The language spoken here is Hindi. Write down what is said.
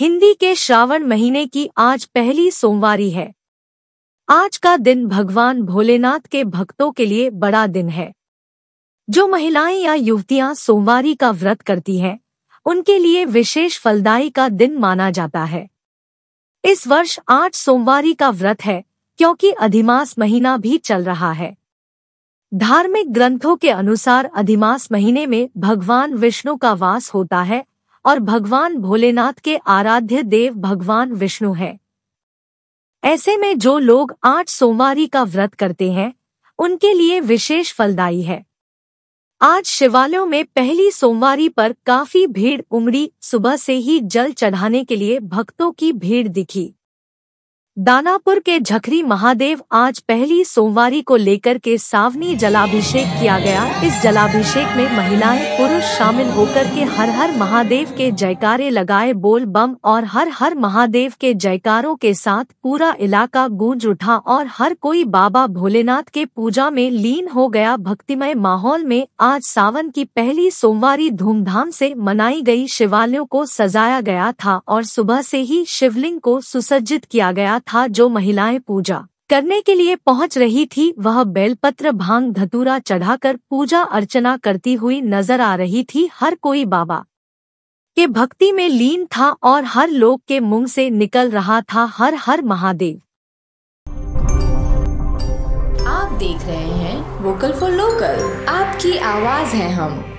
हिंदी के श्रावण महीने की आज पहली सोमवारी है आज का दिन भगवान भोलेनाथ के भक्तों के लिए बड़ा दिन है जो महिलाएं या युवतियां सोमवारी का व्रत करती हैं उनके लिए विशेष फलदायी का दिन माना जाता है इस वर्ष आठ सोमवारी का व्रत है क्योंकि अधिमास महीना भी चल रहा है धार्मिक ग्रंथों के अनुसार अधिमास महीने में भगवान विष्णु का वास होता है और भगवान भोलेनाथ के आराध्य देव भगवान विष्णु हैं ऐसे में जो लोग आठ सोमवारी का व्रत करते हैं उनके लिए विशेष फलदायी है आज शिवालयों में पहली सोमवारी पर काफी भीड़ उमड़ी सुबह से ही जल चढ़ाने के लिए भक्तों की भीड़ दिखी दानापुर के झखरी महादेव आज पहली सोमवारी को लेकर के सावनी जलाभिषेक किया गया इस जलाभिषेक में महिलाएं पुरुष शामिल होकर के हर हर महादेव के जयकारे लगाए बोल बम और हर हर महादेव के जयकारों के साथ पूरा इलाका गूंज उठा और हर कोई बाबा भोलेनाथ के पूजा में लीन हो गया भक्तिमय माहौल में आज सावन की पहली सोमवारी धूमधाम ऐसी मनाई गयी शिवालयों को सजाया गया था और सुबह ऐसी ही शिवलिंग को सुसज्जित किया गया था जो महिलाएं पूजा करने के लिए पहुंच रही थी वह बेलपत्र भांग धतूरा चढ़ाकर पूजा अर्चना करती हुई नजर आ रही थी हर कोई बाबा के भक्ति में लीन था और हर लोग के मुंह से निकल रहा था हर हर महादेव आप देख रहे हैं वोकल फॉर लोकल आपकी आवाज है हम